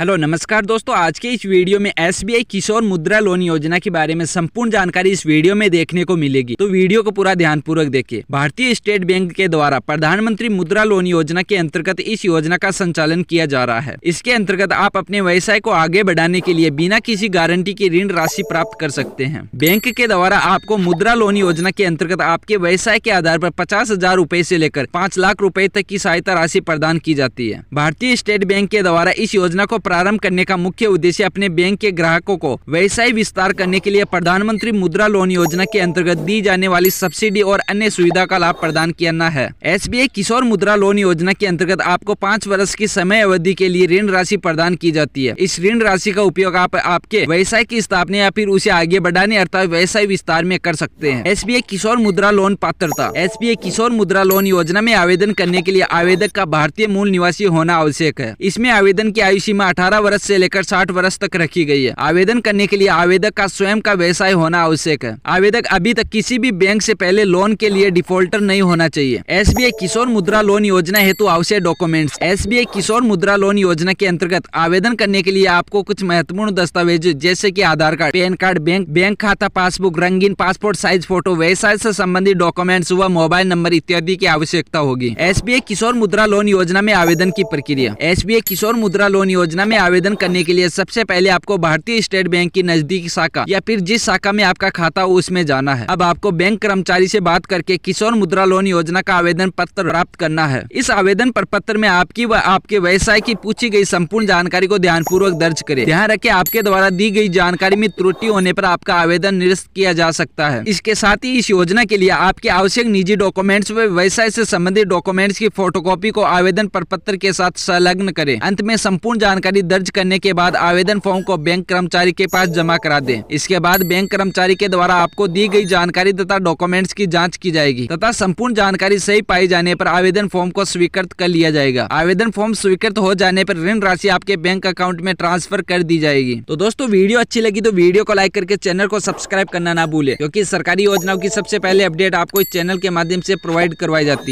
hello नमस्कार दोस्तों आज के इस वीडियो में एसबीआई किशोर मुद्रा लोन योजना के बारे में संपूर्ण जानकारी इस वीडियो में देखने को मिलेगी तो वीडियो को पूरा ध्यान पूर्वक देखिए भारतीय स्टेट बैंक के द्वारा प्रधानमंत्री मुद्रा लोन योजना के अंतर्गत इस योजना का संचालन किया जा रहा है इसके अंतर्गत आप अपने व्यवसाय को आगे बढ़ाने के लिए बिना किसी गारंटी की ऋण राशि प्राप्त कर सकते हैं बैंक के द्वारा आपको मुद्रा लोन योजना के अंतर्गत आपके व्यवसाय के आधार आरोप पचास हजार रूपए ऐसी लेकर पाँच लाख रूपए तक की सहायता राशि प्रदान की जाती है भारतीय स्टेट बैंक के द्वारा इस योजना को प्रारंभ करने का मुख्य उद्देश्य अपने बैंक के ग्राहकों को व्यवसाय विस्तार करने के लिए प्रधानमंत्री मुद्रा लोन योजना के अंतर्गत दी जाने वाली सब्सिडी और अन्य सुविधा का लाभ प्रदान करना है एस किशोर मुद्रा लोन योजना के अंतर्गत आपको पाँच वर्ष की समय अवधि के लिए ऋण राशि प्रदान की जाती है इस ऋण राशि का उपयोग आप आपके व्यवसाय की स्थापना या फिर उसे आगे बढ़ाने अर्थात व्यवसाय विस्तार में कर सकते हैं एस किशोर मुद्रा लोन पात्रता एस किशोर मुद्रा लोन योजना में आवेदन करने के लिए आवेदक का भारतीय मूल निवासी होना आवश्यक है इसमें आवेदन की आयु सीमा अठारह वर्ष से लेकर साठ वर्ष तक रखी गई है आवेदन करने के लिए आवेदक का स्वयं का व्यवसाय होना आवश्यक है आवेदक अभी तक किसी भी बैंक से पहले लोन के लिए डिफॉल्टर नहीं होना चाहिए एस किशोर मुद्रा लोन योजना हेतु आवश्यक डॉक्यूमेंट्स एस किशोर मुद्रा लोन योजना के अंतर्गत आवेदन करने के लिए आपको कुछ महत्वपूर्ण दस्तावेज जैसे की Aadhaar card PAN card bank bank खाता पासबुक रंगीन पासपोर्ट साइज फोटो व्यवसाय ऐसी संबंधित डॉक्यूमेंट्स व मोबाइल नंबर इत्यादि की आवश्यकता होगी एस किशोर मुद्रा लोन योजना में आवेदन की प्रक्रिया एस किशोर मुद्रा लोन योजना योजना में आवेदन करने के लिए सबसे पहले आपको भारतीय स्टेट बैंक की नजदीकी शाखा या फिर जिस शाखा में आपका खाता हो उसमें जाना है अब आपको बैंक कर्मचारी से बात करके किशोर मुद्रा लोन योजना का आवेदन पत्र प्राप्त करना है इस आवेदन पत्र में आपकी व आपके व्यवसाय की पूछी गयी संपूर्ण जानकारी को ध्यान पूर्वक दर्ज करे ध्यान रखे आपके द्वारा दी गई जानकारी में त्रुटि होने पर आपका आवेदन निरस्त किया जा सकता है इसके साथ ही इस योजना के लिए आपके आवश्यक निजी डॉक्यूमेंट्स व्यवसाय से संबंधित डॉक्यूमेंट्स की फोटोकॉपी को आवेदन प्रपत्र के साथ संलग्न करें अंत में संपूर्ण जानकारी जानकारी दर्ज करने के बाद आवेदन फॉर्म को बैंक कर्मचारी के पास जमा करा दें इसके बाद बैंक कर्मचारी के द्वारा आपको दी गई जानकारी तथा डॉक्यूमेंट्स की जाँच की जाएगी तथा संपूर्ण जानकारी सही पाई जाने पर आवेदन फॉर्म को स्वीकृत कर लिया जाएगा आवेदन फॉर्म स्वीकृत हो जाने पर ऋण राशि आपके बैंक अकाउंट में ट्रांसफर कर दी जाएगी तो दोस्तों वीडियो अच्छी लगी तो वीडियो को लाइक करके चैनल को सब्सक्राइब करना ना भूले क्यूँकी सरकारी योजनाओं की सबसे पहले अपडेट आपको इस चैनल के माध्यम ऐसी प्रोवाइड करवाई जाती है